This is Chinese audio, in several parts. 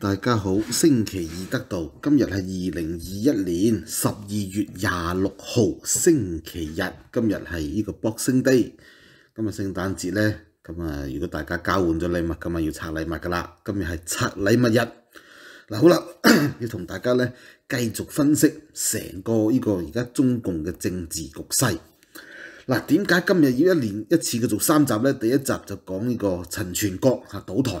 大家好，星期二得到今日系二零二一年十二月廿六号星期日，今日系呢个 Boxing day，今日圣诞节咧，咁啊如果大家交换咗礼物，今日要拆礼物噶啦，今日系拆礼物日。嗱好啦，要同大家咧继续分析成个呢个而家中共嘅政治局势。嗱，点解今日要一连一次嘅做三集咧？第一集就讲呢个陈全国吓倒台。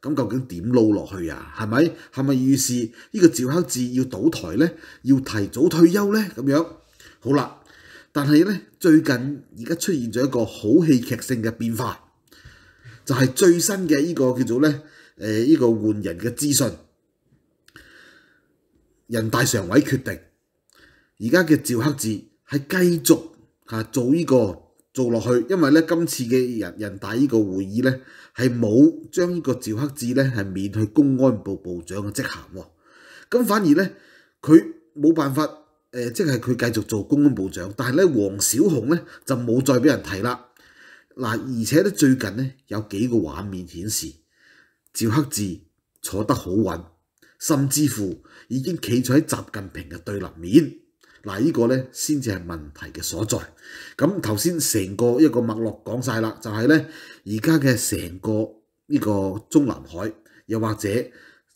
咁究竟點撈落去啊？係咪係咪預示呢個趙克志要倒台咧？要提早退休咧？咁樣好啦。但係咧最近而家出現咗一個好戲劇性嘅變化，就係最新嘅呢個叫做咧誒呢個換人嘅資訊。人大常委決定，而家嘅趙克志係繼續嚇做呢個。做落去，因為咧今次嘅人人大呢個會議咧係冇將呢個趙克志咧係免去公安部部長嘅職銜喎，咁反而咧佢冇辦法誒，即係佢繼續做公安部長，但係咧黃小紅咧就冇再俾人提啦嗱，而且咧最近咧有幾個畫面顯示趙克志坐得好穩，甚至乎已經企咗喺習近平嘅對立面。嗱，呢個咧先至係問題嘅所在。咁頭先成個一個脈絡講晒啦，就係咧而家嘅成個呢個中南海，又或者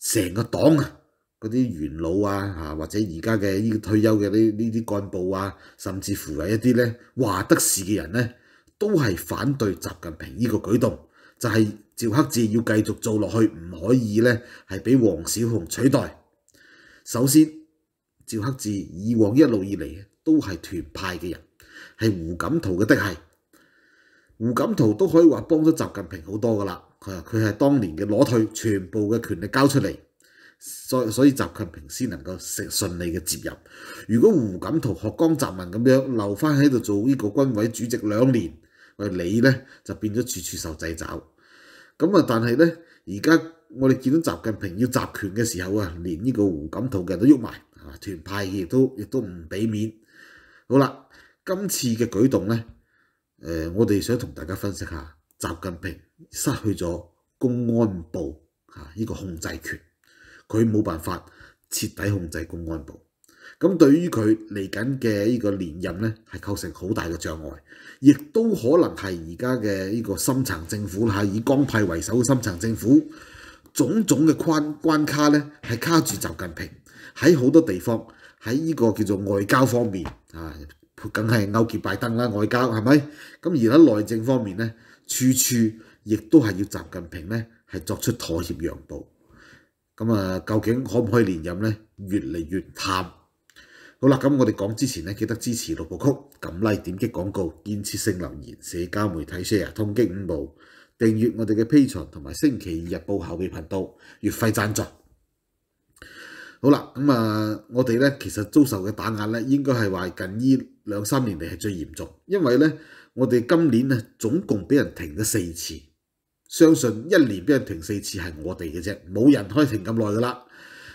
成個黨啊嗰啲元老啊或者而家嘅呢退休嘅呢呢啲幹部啊，甚至乎係一啲咧話得事嘅人咧，都係反對習近平呢個舉動，就係趙克志要繼續做落去，唔可以咧係俾黃小紅取代。首先。赵克志以往一路以嚟都系团派嘅人，系胡锦涛嘅的系胡锦涛都可以话帮咗习近平好多噶啦。佢佢系当年嘅攞退，全部嘅权力交出嚟，所所以习近平先能够成顺利嘅接任。如果胡锦涛学江泽民咁样留翻喺度做呢个军委主席两年，你咧就变咗处处受制肘。咁啊，但系咧而家我哋见到习近平要集权嘅时候啊，连呢个胡锦涛嘅都喐埋。啊！團派亦都亦都唔俾面。好啦，今次嘅舉動咧，誒，我哋想同大家分析下，習近平失去咗公安部嚇呢個控制權，佢冇辦法徹底控制公安部。咁對於佢嚟緊嘅呢個連任咧，係構成好大嘅障礙，亦都可能係而家嘅呢個深層政府嚇，以江派為首嘅深層政府，種種嘅關關卡咧，係卡住習近平。喺好多地方喺呢個叫做外交方面啊，梗係勾結拜登啦，外交係咪？咁而喺內政方面咧，處處亦都係要習近平咧係作出妥協讓步。咁啊，究竟可唔可以連任咧？越嚟越淡。好啦，咁我哋講之前咧，記得支持六部曲，撳 Like、點擊廣告、建設性留言、社交媒體 share、通擊五部、訂閱我哋嘅披財同埋星期二日報后嘅頻道，月费贊助。好啦，咁啊，我哋咧其實遭受嘅打壓咧，應該係話近依兩三年嚟係最嚴重，因為咧我哋今年咧總共俾人停咗四次，相信一年俾人停四次係我哋嘅啫，冇人開停咁耐噶啦。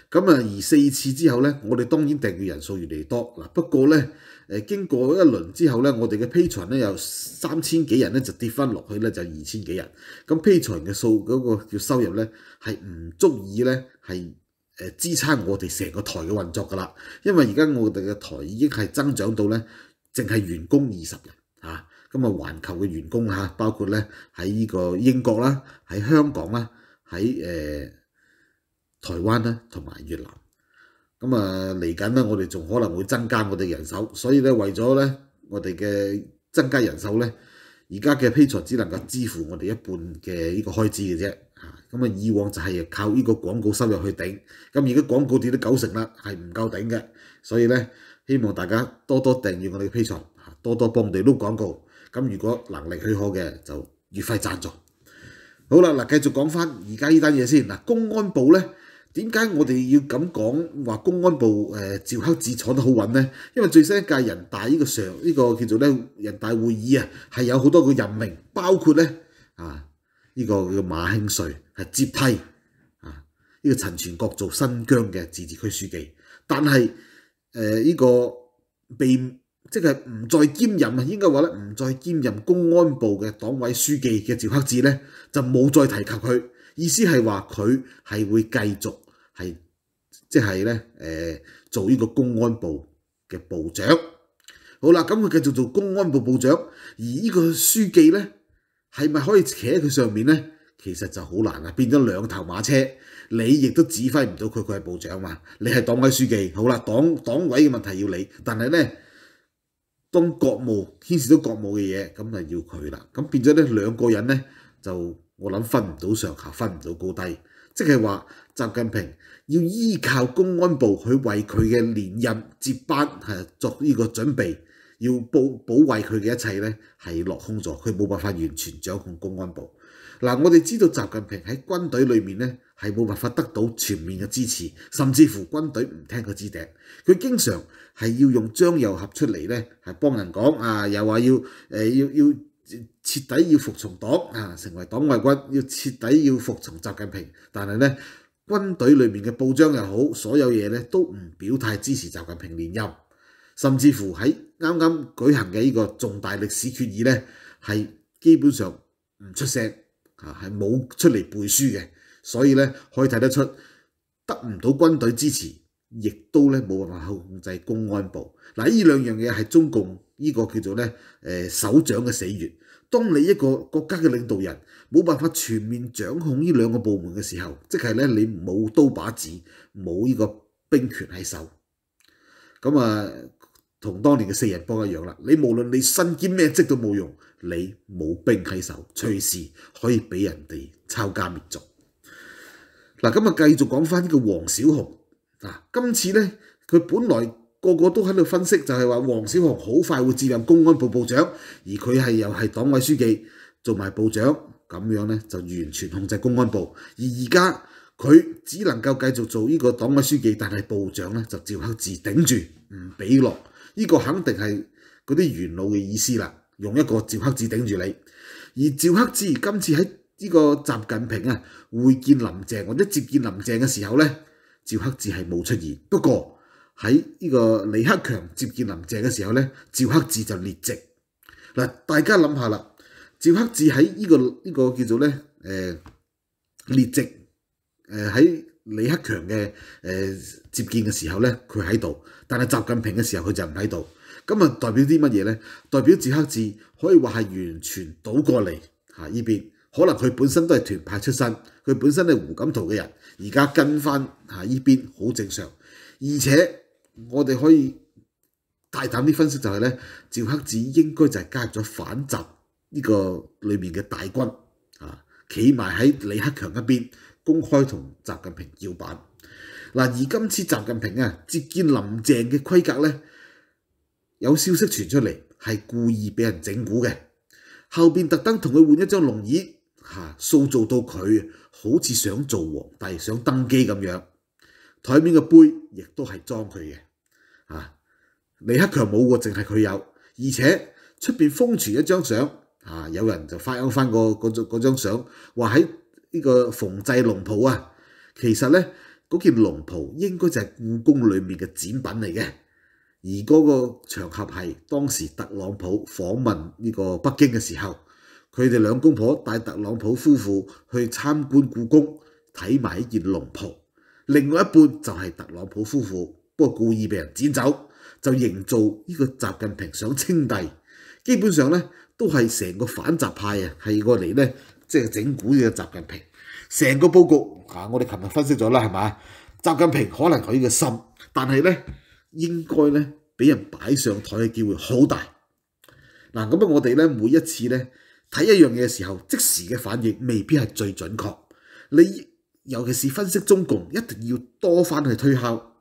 咁啊，而四次之後咧，我哋當然訂閱人數越嚟越多嗱。不過咧，誒經過一輪之後咧，我哋嘅批巡咧有三千幾人咧就跌翻落去咧就二千幾人。咁批巡嘅數嗰個叫收入咧係唔足以咧係。誒支撐我哋成個台嘅運作㗎啦，因為而家我哋嘅台已經係增長到咧，淨係員工二十人嚇，咁啊環球嘅員工嚇，包括咧喺呢個英國啦，喺香港啦，喺誒台灣啦，同埋越南，咁啊嚟緊咧，我哋仲可能會增加我哋人手，所以咧為咗咧我哋嘅增加人手咧。而家嘅 P 財只能夠支付我哋一半嘅呢個開支嘅啫，咁啊以往就係靠呢個廣告收入去頂，咁而家廣告跌到九成啦，係唔夠頂嘅，所以咧希望大家多多訂閱我哋嘅 P 財，多多幫我哋碌廣告，咁如果能力許可嘅就越快贊助。好啦，嗱繼續講翻而家呢單嘢先，嗱公安部咧。點解我哋要咁講話公安部誒趙克志坐得好穩咧？因為最新一屆人大呢個常呢個叫做咧人大會議啊，係有好多個任命，包括咧啊呢個叫馬興瑞係接替啊呢個陳全國做新疆嘅自治區書記，但係誒呢個被即係唔再兼任啊，應該話咧唔再兼任公安部嘅黨委書記嘅趙克志咧，就冇再提及佢。意思係話佢係會繼續係即係咧誒做呢個公安部嘅部長。好啦，咁佢繼續做公安部部長，而呢個書記咧係咪可以企喺佢上面咧？其實就好難啦，變咗兩頭馬車，你亦都指揮唔到佢，佢係部長嘛，你係黨委書記。好啦，黨黨委嘅問題要你，但係咧當國務牽涉到國務嘅嘢，咁咪要佢啦。咁變咗咧兩個人咧就。我谂分唔到上下，分唔到高低，即系话习近平要依靠公安部去为佢嘅连任接班，系作呢个准备，要保保卫佢嘅一切咧，系落空咗，佢冇办法完全掌控公安部。嗱，我哋知道习近平喺军队里面咧，系冇办法得到全面嘅支持，甚至乎军队唔听佢支笛，佢经常系要用张又侠出嚟咧，系帮人讲啊，又话要诶要要。徹底要服從黨啊，成為黨外軍，要徹底要服從習近平。但係咧，軍隊裏面嘅部章又好，所有嘢咧都唔表態支持習近平連任，甚至乎喺啱啱舉行嘅呢個重大歷史決議咧，係基本上唔出聲啊，係冇出嚟背書嘅。所以咧，可以睇得出得唔到軍隊支持，亦都咧冇辦法控制公安部。嗱，呢兩樣嘢係中共。呢個叫做咧，誒手掌嘅死穴。當你一個國家嘅領導人冇辦法全面掌控呢兩個部門嘅時候，即係咧你冇刀把子，冇呢個兵權喺手。咁啊，同當年嘅四人幫一樣啦。你無論你身兼咩職都冇用，你冇兵喺手，隨時可以俾人哋抄家滅族。嗱，今日繼續講翻呢個黃小紅。嗱，今次咧，佢本來。个个都喺度分析，就系话黄小红好快会接任公安部部长，而佢系又系党委书记，做埋部长，咁样咧就完全控制公安部。而而家佢只能够继续做呢个党委书记，但系部长咧就赵克志顶住，唔俾落。呢个肯定系嗰啲元老嘅意思啦，用一个赵克志顶住你。而赵克志今次喺呢个习近平啊会见林郑或者接见林郑嘅时候咧，赵克志系冇出现，不过。喺呢個李克強接見林鄭嘅時候咧，趙克志就列席。嗱，大家諗下啦，趙克志喺呢個呢個叫做咧誒列席誒喺李克強嘅誒接見嘅時候咧，佢喺度，但係習近平嘅時候佢就唔喺度。咁啊代表啲乜嘢咧？代表趙克志可以話係完全倒過嚟嚇呢邊，可能佢本身都係團派出身，佢本身係胡錦濤嘅人，而家跟翻嚇呢邊好正常，而且。我哋可以大膽啲分析，就係咧，趙克志應該就係加入咗反習呢個裏面嘅大軍啊，企埋喺李克強一邊，公開同習近平叫板。嗱，而今次習近平啊接見林鄭嘅規格咧，有消息傳出嚟係故意俾人整蠱嘅，後边特登同佢換一張龍椅吓，塑造到佢好似想做皇帝、想登基咁樣。台面嘅杯亦都係裝佢嘅。啊！李克强冇喎，净系佢有，而且出边封存一张相，啊，有人就翻翻个嗰张嗰张相，话喺呢个缝制龙袍啊，其实呢，嗰件龙袍应该就系故宫里面嘅展品嚟嘅，而嗰个场合系当时特朗普访问呢个北京嘅时候，佢哋两公婆带特朗普夫妇去参观故宫，睇埋呢件龙袍，另外一半就系特朗普夫妇。不過故意被人剪走，就營造呢個習近平想稱帝。基本上咧，都係成個反習派啊，係過嚟咧，即係整蠱呢個習近平。成個佈局啊，我哋琴日分析咗啦，係嘛？習近平可能佢嘅心，但係咧應該咧俾人擺上台嘅機會好大。嗱，咁我哋咧每一次咧睇一樣嘢嘅時候，即時嘅反應未必係最準確。你尤其是分析中共，一定要多翻去推敲。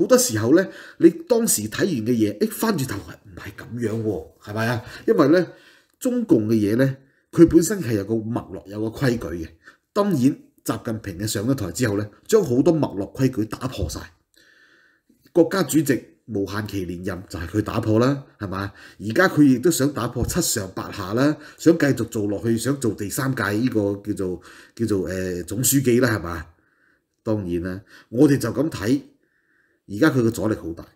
好多時候咧，你當時睇完嘅嘢，誒翻轉頭係唔係咁樣喎？係咪啊？因為咧中共嘅嘢咧，佢本身係有個脈絡，有個規矩嘅。當然，習近平嘅上咗台之後咧，將好多脈絡規矩打破曬。國家主席無限期連任就係佢打破啦，係嘛？而家佢亦都想打破七上八下啦，想繼續做落去，想做第三屆呢個叫做叫做誒總書記啦，係嘛？當然啦，我哋就咁睇。而家佢個阻力好大，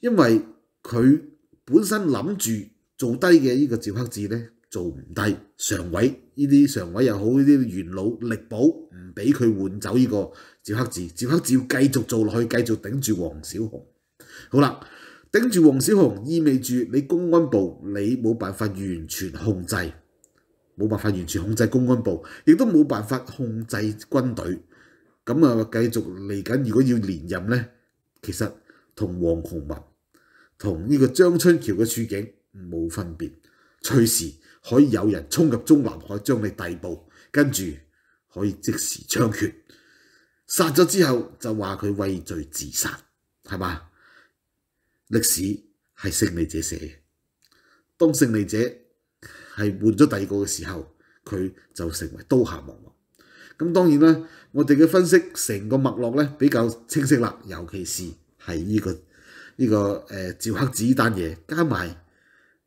因為佢本身諗住做低嘅呢個趙克志呢，做唔低。常委呢啲常委又好，呢啲元老力保唔俾佢換走呢個趙克志。趙克志要繼續做落去，繼續頂住黃小紅。好啦，頂住黃小紅意味住你公安部你冇辦法完全控制，冇辦法完全控制公安部，亦都冇辦法控制軍隊。咁啊，繼續嚟緊，如果要連任呢。其實同黃雄文、同呢個張春橋嘅處境冇分別，隨時可以有人衝入中南海將你逮捕，跟住可以即時槍決，殺咗之後就話佢畏罪自殺，係嘛？歷史係勝利者寫嘅，當勝利者係換咗第二個嘅時候，佢就成為刀下亡咁當然啦，我哋嘅分析成個脈絡咧比較清晰啦，尤其是係呢個呢個誒趙黑子單嘢，加埋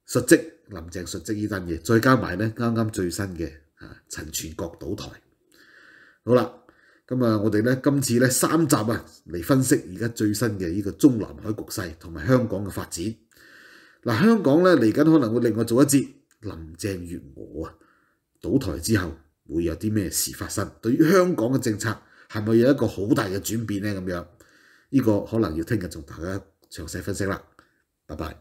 述職林鄭述職呢單嘢，再加埋咧啱啱最新嘅啊陳全國倒台。好啦，咁啊，我哋咧今次咧三集啊嚟分析而家最新嘅呢個中南海局勢同埋香港嘅發展。嗱，香港咧嚟緊可能會另外做一節林鄭月娥啊倒台之後。會有啲咩事發生？對於香港嘅政策係咪有一個好大嘅轉變咧？咁樣呢個可能要聽日同大家詳細分析啦。拜拜。